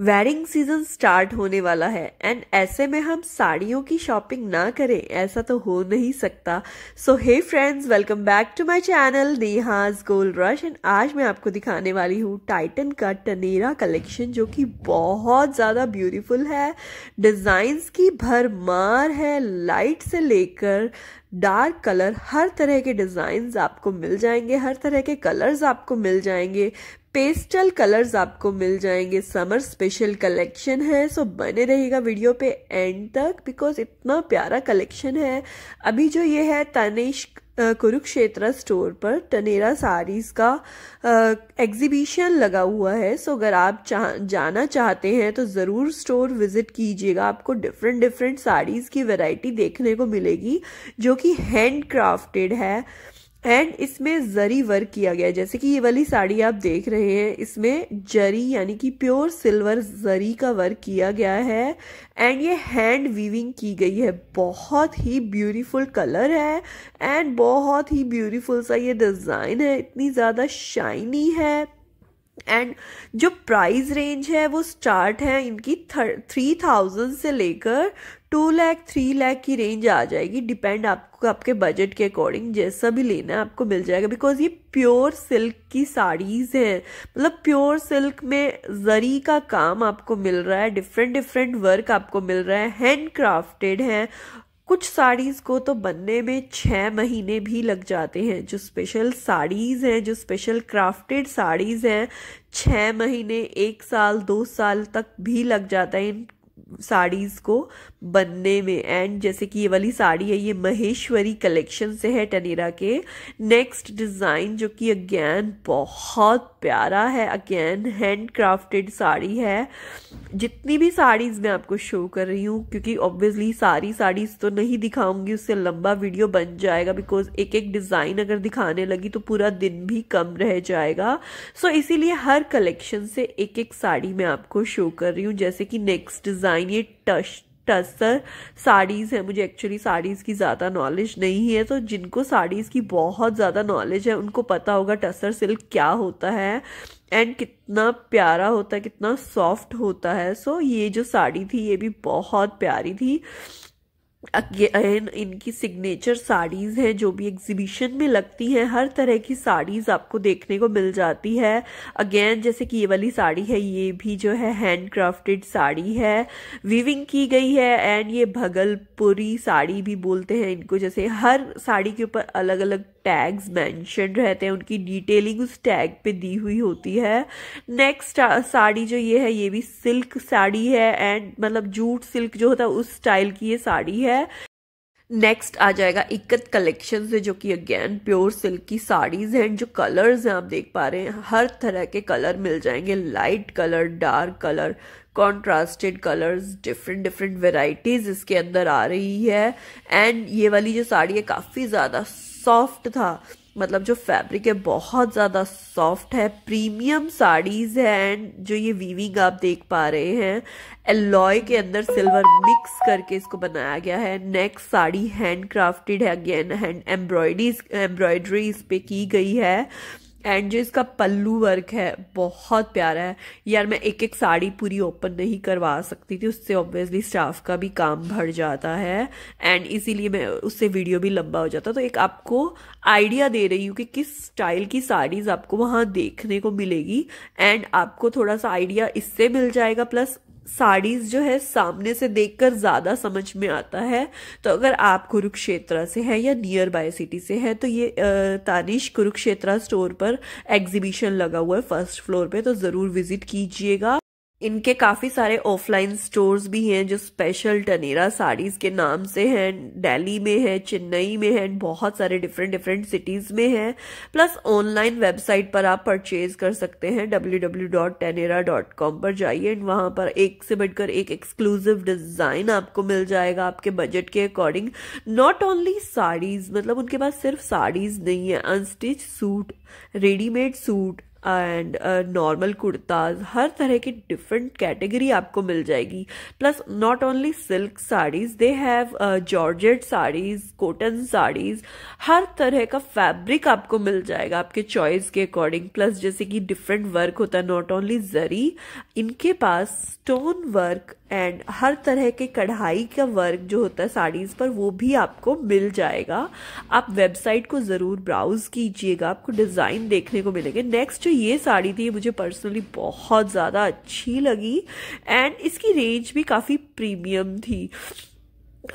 wedding season start होने वाला है एंड ऐसे में हम साड़ियों की शॉपिंग ना करें ऐसा तो हो नहीं सकता so hey friends welcome back to my channel Neha's gold rush and आज मैं आपको दिखाने वाली हूँ टाइटन का टनेरा कलेक्शन जो कि बहुत ज़्यादा ब्यूटीफुल है डिज़ाइंस की भरमार है लाइट से लेकर डार्क कलर हर तरह के डिज़ाइंस आपको मिल जाएंगे हर तरह के कलर्स आपको मिल जाएंगे पेस्टल कलर्स आपको मिल जाएंगे समर स्पेशल कलेक्शन है सो बने रहेगा वीडियो पे एंड तक बिकॉज इतना प्यारा कलेक्शन है अभी जो ये है तनिष्क कुरुक्षेत्र स्टोर पर टनेरा साड़ीज़ का एग्जीबिशन लगा हुआ है सो अगर आप चाह जाना चाहते हैं तो ज़रूर स्टोर विज़िट कीजिएगा आपको डिफरेंट डिफरेंट साड़ीज़ की वैरायटी देखने को मिलेगी जो कि हैंड क्राफ्टेड है एंड इसमें जरी वर्क किया गया है जैसे कि ये वाली साड़ी आप देख रहे हैं इसमें जरी यानी कि प्योर सिल्वर जरी का वर्क किया गया है एंड ये हैंड वीविंग की गई है बहुत ही ब्यूटीफुल कलर है एंड बहुत ही ब्यूटीफुल सा ये डिज़ाइन है इतनी ज़्यादा शाइनी है एंड जो प्राइस रेंज है वो स्टार्ट है इनकी थ्री थाउजेंड से लेकर टू लैख थ्री लैख की रेंज आ जाएगी डिपेंड आपको आपके बजट के अकॉर्डिंग जैसा भी लेना है आपको मिल जाएगा बिकॉज ये प्योर सिल्क की साड़ीज़ हैं मतलब प्योर सिल्क में जरी का काम आपको मिल रहा है डिफरेंट डिफरेंट वर्क आपको मिल रहा है हैंड क्राफ्टेड है कुछ साड़ीज़ को तो बनने में छः महीने भी लग जाते हैं जो स्पेशल साड़ीज़ हैं जो स्पेशल क्राफ्टेड साड़ीज़ हैं छः महीने एक साल दो साल तक भी लग जाता है इन साड़ीज़ को बनने में एंड जैसे कि ये वाली साड़ी है ये महेश्वरी कलेक्शन से है टनेरा के नेक्स्ट डिज़ाइन जो कि अगेन बहुत प्यारा है अगेन हैंड क्राफ्टेड साड़ी है जितनी भी साड़ीज़ मैं आपको शो कर रही हूँ क्योंकि ऑब्वियसली सारी साड़ीज़ तो नहीं दिखाऊंगी उससे लंबा वीडियो बन जाएगा बिकॉज एक एक डिज़ाइन अगर दिखाने लगी तो पूरा दिन भी कम रह जाएगा सो so, इसीलिए हर कलेक्शन से एक एक साड़ी मैं आपको शो कर रही हूँ जैसे कि नेक्स्ट डिज़ाइन ये टश टस्तर साड़ीज़ है मुझे एक्चुअली साड़ीज़ की ज़्यादा नॉलेज नहीं है तो जिनको साड़ीज़ की बहुत ज़्यादा नॉलेज है उनको पता होगा टस्तर सिल्क क्या होता है एंड कितना प्यारा होता है कितना सॉफ्ट होता है सो so, ये जो साड़ी थी ये भी बहुत प्यारी थी अगेन इनकी सिग्नेचर साड़ीज़ हैं जो भी एग्जीबिशन में लगती हैं हर तरह की साड़ीज़ आपको देखने को मिल जाती है अगेन जैसे कि ये वाली साड़ी है ये भी जो है हैंड क्राफ्टेड साड़ी है वीविंग की गई है एंड ये भगलपुरी साड़ी भी बोलते हैं इनको जैसे हर साड़ी के ऊपर अलग अलग टैग्स मेंशन रहते हैं उनकी डिटेलिंग उस टैग पे दी हुई होती है नेक्स्ट साड़ी जो ये है ये भी सिल्क साड़ी है एंड मतलब जूट सिल्क जो होता है उस स्टाइल की ये साड़ी है नेक्स्ट आ जाएगा इक्कत कलेक्शन से जो कि अगेन प्योर सिल्क की साड़ीज हैं जो कलर्स हैं आप देख पा रहे हैं हर तरह के कलर मिल जाएंगे light colour dark colour contrasted colours different different varieties इसके अंदर आ रही है एंड ये वाली जो साड़ी है काफ़ी ज़्यादा सॉफ्ट था मतलब जो फैब्रिक है बहुत ज़्यादा सॉफ्ट है प्रीमियम साड़ीज़ है एंड जो ये वीविंग आप देख पा रहे हैं एलॉय के अंदर सिल्वर मिक्स करके इसको बनाया गया है नेक साड़ी हैंड क्राफ्टेड है अगेन हैंड एम्ब्रॉयडरी एम्ब्रॉयडरी इस पर की गई है एंड जो इसका पल्लू वर्क है बहुत प्यारा है यार मैं एक एक साड़ी पूरी ओपन नहीं करवा सकती थी उससे ऑब्वियसली स्टाफ का भी काम भर जाता है एंड इसीलिए मैं उससे वीडियो भी लंबा हो जाता तो एक आपको आइडिया दे रही हूँ कि किस स्टाइल की साड़ीज़ आपको वहाँ देखने को मिलेगी एंड आपको थोड़ा सा आइडिया इससे मिल जाएगा प्लस साड़ीज़ जो है सामने से देखकर ज़्यादा समझ में आता है तो अगर आप कुरुक्षेत्रा से हैं या नियर बाय सिटी से हैं तो ये तानिश कुरुक्षेत्रा स्टोर पर एग्जीबिशन लगा हुआ है फर्स्ट फ्लोर पे तो ज़रूर विज़िट कीजिएगा इनके काफ़ी सारे ऑफलाइन स्टोर्स भी हैं जो स्पेशल टनेरा साड़ीज़ के नाम से हैं दिल्ली में है चेन्नई में है बहुत सारे डिफरेंट डिफरेंट सिटीज़ में है प्लस ऑनलाइन वेबसाइट पर आप परचेज़ कर सकते हैं कॉम पर जाइए एंड वहां पर एक से बढ़कर एक एक्सक्लूसिव डिज़ाइन आपको मिल जाएगा आपके बजट के अकॉर्डिंग नॉट ओनली साड़ीज़ मतलब उनके पास सिर्फ साड़ीज़ नहीं है unstitch suit readymade suit and normal kurtas हर तरह की डिफरेंट कैटेगरी आपको मिल जाएगी plus not only silk saris they have georgette saris cotton saris हर तरह का फैब्रिक आपको मिल जाएगा आपके चॉइस के अकॉर्डिंग प्लस जैसे कि डिफरेंट वर्क होता है नॉट ओनली जरी इनके पास स्टोन वर्क एंड हर तरह के कढ़ाई का वर्क जो होता है साड़ीज़ पर वो भी आपको मिल जाएगा आप वेबसाइट को ज़रूर ब्राउज़ कीजिएगा आपको डिज़ाइन देखने को मिलेंगे नेक्स्ट जो ये साड़ी थी मुझे पर्सनली बहुत ज़्यादा अच्छी लगी एंड इसकी रेंज भी काफ़ी प्रीमियम थी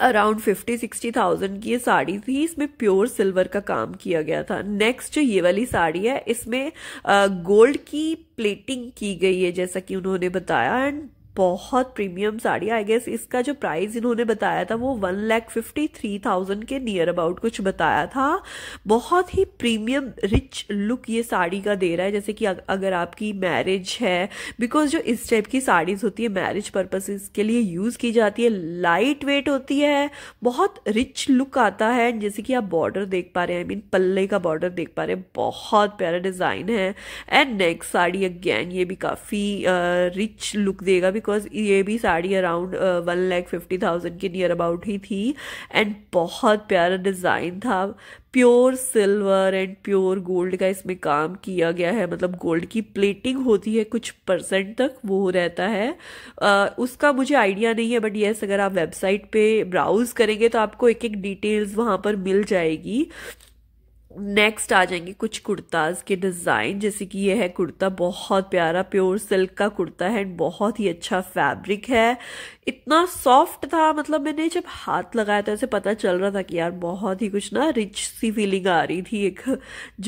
अराउंड फिफ्टी सिक्सटी थाउजेंड की ये साड़ी थी इसमें प्योर सिल्वर का काम किया गया था नेक्स्ट जो ये वाली साड़ी है इसमें गोल्ड की प्लेटिंग की गई है जैसा कि उन्होंने बताया एंड बहुत प्रीमियम साड़ी आई गेस इसका जो प्राइस इन्होंने बताया था वो one lakh fifty three thousand के नियर अबाउट कुछ बताया था बहुत ही प्रीमियम रिच लुक ये साड़ी का दे रहा है जैसे कि अगर आपकी मैरिज है बिकॉज जो इस टाइप की साड़ीज़ होती है मैरिज पर्पसेस के लिए यूज़ की जाती है लाइट वेट होती है बहुत रिच लुक आता है जैसे कि आप बॉर्डर देख पा रहे हैं आई मीन पल्ले का बॉर्डर देख पा रहे हैं बहुत प्यारा डिज़ाइन है एंड नेक्स्ट साड़ी अगेन ये भी काफ़ी रिच लुक देगा बिकॉज बिकॉज ये भी sari around one lakh fifty thousand के नियर अबाउट ही थी एंड बहुत प्यारा डिज़ाइन था pure silver and pure gold का इसमें काम किया गया है मतलब गोल्ड की प्लेटिंग होती है कुछ परसेंट तक वो रहता है आ, उसका मुझे आइडिया नहीं है बट येस अगर आप वेबसाइट पे ब्राउज़ करेंगे तो आपको एक एक डिटेल्स वहाँ पर मिल जाएगी नेक्स्ट आ जाएंगे कुछ कुर्ताज़ के डिज़ाइन जैसे कि यह है कुर्ता बहुत प्यारा प्योर सिल्क का कुर्ता है बहुत ही अच्छा फैब्रिक है इतना सॉफ्ट था मतलब मैंने जब हाथ लगाया था ऐसे पता चल रहा था कि यार बहुत ही कुछ ना रिच सी फीलिंग आ रही थी एक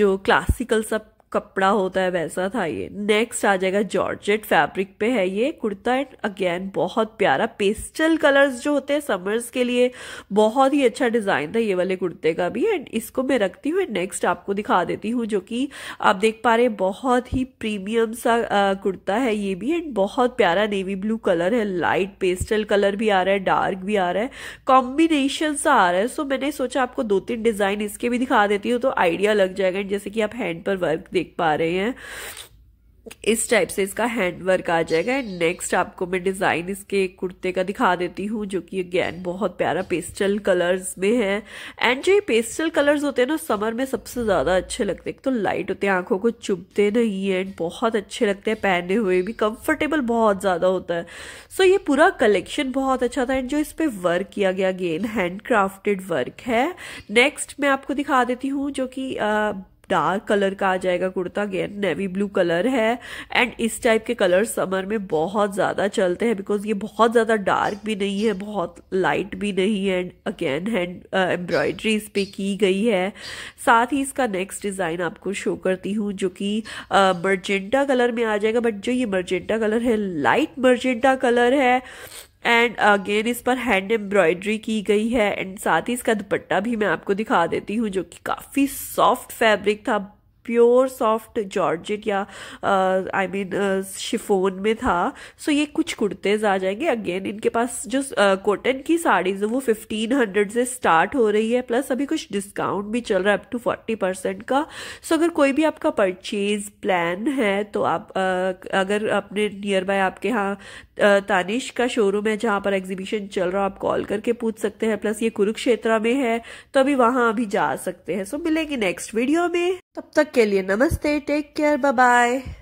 जो क्लासिकल सा कपड़ा होता है वैसा था ये नेक्स्ट आ जाएगा जॉर्जेट फैब्रिक पे है ये कुर्ता एंड अगेन बहुत प्यारा पेस्टल कलर्स जो होते हैं समर्स के लिए बहुत ही अच्छा डिज़ाइन था ये वाले कुर्ते का भी एंड इसको मैं रखती हूँ नेक्स्ट आपको दिखा देती हूँ जो कि आप देख पा रहे बहुत ही प्रीमियम सा कुर्ता है ये भी एंड बहुत प्यारा नेवी ब्लू कलर है लाइट पेस्टल कलर भी आ रहा है डार्क भी आ रहा है कॉम्बिनेशन सा आ रहा है सो मैंने सोचा आपको दो तीन डिज़ाइन इसके भी दिखा देती हूँ तो आइडिया लग जाएगा जैसे कि आप हैंड पर वर्क देख पा रहे हैं इस टाइप से इसका हैंड वर्क आ जाएगा एंड नेक्स्ट आपको मैं डिज़ाइन इसके कुर्ते का दिखा देती हूँ जो कि अगेन बहुत प्यारा पेस्टल कलर्स में है एंड जो ये पेस्टल कलर्स होते हैं ना समर में सबसे ज़्यादा अच्छे लगते हैं तो लाइट होते हैं आंखों को चुभते नहीं है एंड बहुत अच्छे लगते हैं पहने हुए भी कंफर्टेबल बहुत ज़्यादा होता है सो so ये पूरा कलेक्शन बहुत अच्छा था एंड जो इस पर वर्क किया गया अगेन हैंड क्राफ्टेड वर्क है नेक्स्ट मैं आपको दिखा देती हूँ जो कि डार्क कलर का आ जाएगा kurta again navy blue colour है एंड इस टाइप के कलर समर में बहुत ज़्यादा चलते हैं बिकॉज ये बहुत ज़्यादा डार्क भी नहीं है बहुत लाइट भी नहीं है एंड अगेन हैंड एम्ब्रॉयडरी इस पर की गई है साथ ही इसका नेक्स्ट डिज़ाइन आपको शो करती हूँ जो कि मर्जेंटा uh, कलर में आ जाएगा बट जो ये मर्जेंटा कलर है लाइट मर्जेंटा कलर है एंड अगेन इस पर हैंड एम्ब्रॉयडरी की गई है एंड साथ ही इसका दुपट्टा भी मैं आपको दिखा देती हूँ जो कि काफ़ी सॉफ्ट फैब्रिक था प्योर सॉफ्ट जॉर्जिट या आई मीन शिफोन में था सो so ये कुछ कुर्तेज आ जाएंगे अगेन इनके पास जो कॉटन uh, की साड़ीज है वो फिफ्टीन हंड्रेड से स्टार्ट हो रही है प्लस अभी कुछ डिस्काउंट भी चल रहा है अप टू फोर्टी परसेंट का सो so अगर कोई भी आपका परचेज प्लान है तो आप uh, अगर अपने नियर बाय आपके यहाँ तानिश का शोरूम है जहाँ पर एग्जीबिशन चल रहा है आप कॉल करके पूछ सकते हैं प्लस ये कुरुक्षेत्रा में है तो अभी वहाँ अभी जा सकते हैं सो मिलेंगे नेक्स्ट वीडियो में तब तक के लिए नमस्ते टेक केयर बाय बाय